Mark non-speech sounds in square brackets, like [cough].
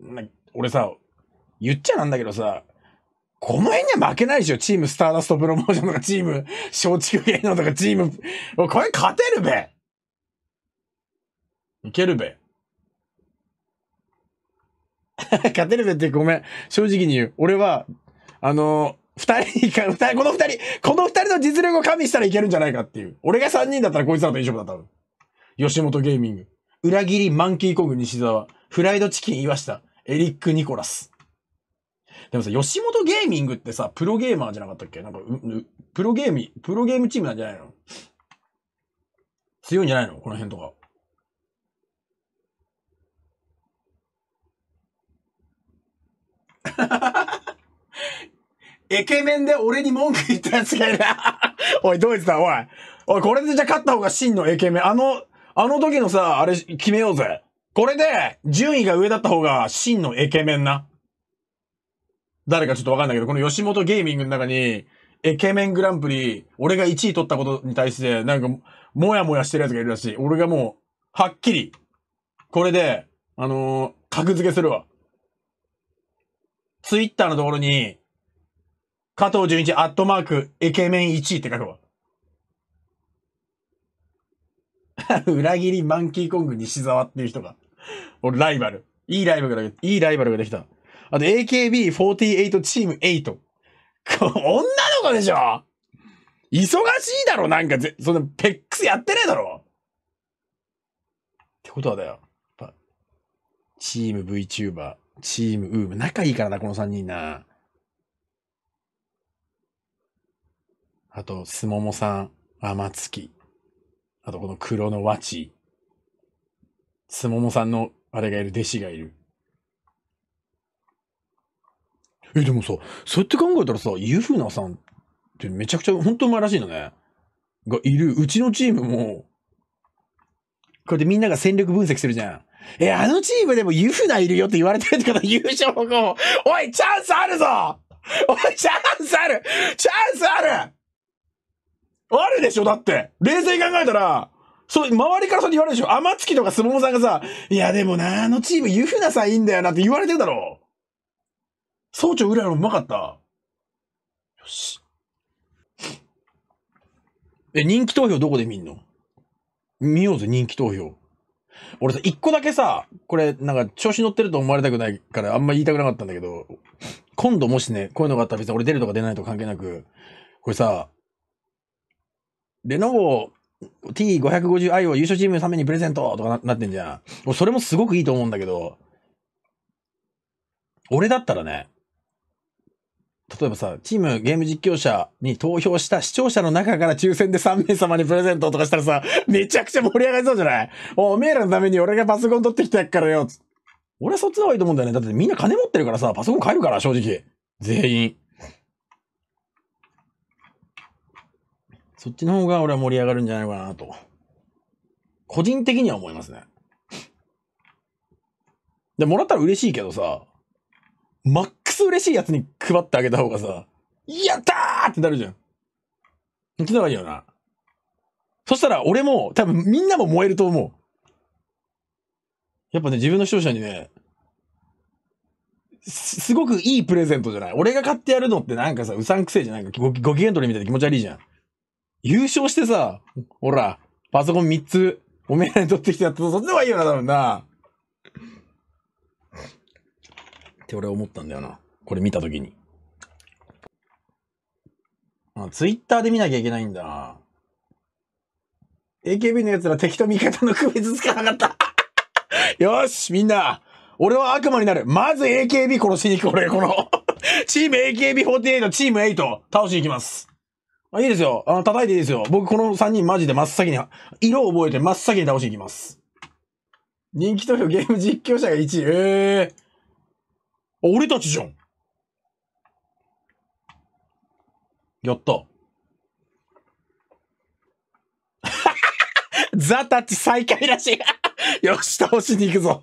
まあ、俺さ、言っちゃなんだけどさ、この辺には負けないでしょ。チームスターダストプロモーションとか、チーム小中芸能とか、チーム、これ勝てるべいけるべ。[laughs] 勝てるべってごめん。正直に言う。俺は、あの二人か、二人、この二人、この二人の実力を加味したらいけるんじゃないかっていう。俺が三人だったらこいつらと大丈夫だ、多分。吉本ゲーミング。裏切りマンキーコング西沢。フライドチキン岩下。エリック・ニコラス。でもさ、吉本ゲーミングってさ、プロゲーマーじゃなかったっけなんかプロゲーム、プロゲームチームなんじゃないの強いんじゃないのこの辺とか。イ [laughs] ケメンで俺に文句言ったやつがいる。[laughs] おい、どイツだ、おい。おい、これでじゃ勝った方が真のイケメン。あの、あの時のさ、あれ決めようぜ。これで、順位が上だった方が、真のイケメンな。誰かちょっとわかんないけど、この吉本ゲーミングの中に、イケメングランプリ、俺が1位取ったことに対して、なんか、もやもやしてる奴がいるらしい。俺がもう、はっきり、これで、あのー、格付けするわ。ツイッターのところに、加藤純一アットマーク、イケメン1位って書くわ。[laughs] 裏切りマンキーコング西沢っていう人が。[laughs] 俺、ライバル。いいライバルが、いいライバルができた。あと、AKB48 チーム8。こ女の子でしょ忙しいだろなんかぜ、そのペックスやってねえだろってことはだよ。やっぱ、チーム VTuber、チームウーム、仲いいからな、この3人な。あと、すももさん、あまつき。あと、この黒のわち。すももさんのあれがいる、弟子がいる。え、でもさ、そうやって考えたらさ、ゆふなさんってめちゃくちゃ本当うまいらしいのね。がいる。うちのチームも、こうやってみんなが戦力分析するじゃん。え、あのチームでもユフナいるよって言われてるってこと優勝後、おい、チャンスあるぞおい、チャンスあるチャンスあるあるでしょだって。冷静に考えたら、そう、周りからそれ言われるでしょ天月とかももさんがさ、いやでもな、あのチーム、ユフナさんいいんだよなって言われてるだろう。総長浦野うまかった。よし。え、人気投票どこで見んの見ようぜ、人気投票。俺さ、一個だけさ、これ、なんか、調子乗ってると思われたくないから、あんま言いたくなかったんだけど、今度もしね、こういうのがあったら別に俺出るとか出ないとか関係なく、これさ、レノボ T550i を優勝チームのためにプレゼントとかなってんじゃん。それもすごくいいと思うんだけど、俺だったらね、例えばさ、チームゲーム実況者に投票した視聴者の中から抽選で3名様にプレゼントとかしたらさ、めちゃくちゃ盛り上がりそうじゃないおめえらのために俺がパソコン取ってきたやっからよ。俺はそっちの方がいいと思うんだよね。だってみんな金持ってるからさ、パソコン買えるから、正直。全員。そっちの方が俺は盛り上がるんじゃないかなと。個人的には思いますね。で、もらったら嬉しいけどさ、マックス嬉しいやつに配ってあげた方がさ、やったーってなるじゃん。っていいよな。そしたら俺も、多分みんなも燃えると思う。やっぱね、自分の視聴者にね、すすごくいいプレゼントじゃない。俺が買ってやるのってなんかさ、うさんくせえじゃん。ないかごご機嫌取りみたいで気持ち悪いじゃん。優勝してさ、ほら、パソコン3つ、おめえらに取ってきてやったそっちの方がいいよな、多分な。って俺思ったんだよな。これ見たときに。あ、ツイッターで見なきゃいけないんだ。AKB の奴ら敵と味方の区別つかなかった。よし、みんな。俺は悪魔になる。まず AKB 殺しに行く、俺。このチーム AKB48、チーム8、倒しに行きます。あ、いいですよ。あの、叩いていいですよ。僕この3人マジで真っ先に、色を覚えて真っ先に倒していきます。人気投票ゲーム実況者が1位。ええー、俺たちじゃん。やった。[laughs] ザ・タッチ最下位らしい。[laughs] よし、倒しに行くぞ。